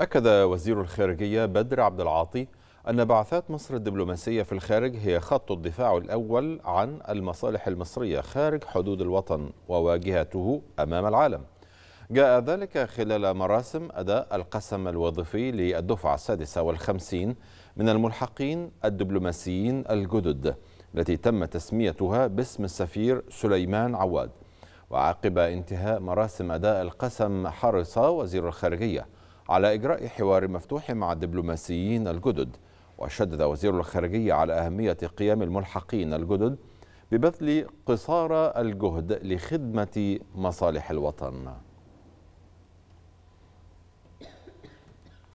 أكد وزير الخارجية بدر عبد العاطي أن بعثات مصر الدبلوماسية في الخارج هي خط الدفاع الأول عن المصالح المصرية خارج حدود الوطن وواجهته أمام العالم جاء ذلك خلال مراسم أداء القسم الوظيفي للدفعة السادسة والخمسين من الملحقين الدبلوماسيين الجدد التي تم تسميتها باسم السفير سليمان عواد وعقب انتهاء مراسم أداء القسم حرص وزير الخارجية على إجراء حوار مفتوح مع الدبلوماسيين الجدد وشدد وزير الخارجية على أهمية قيام الملحقين الجدد ببذل قصارى الجهد لخدمة مصالح الوطن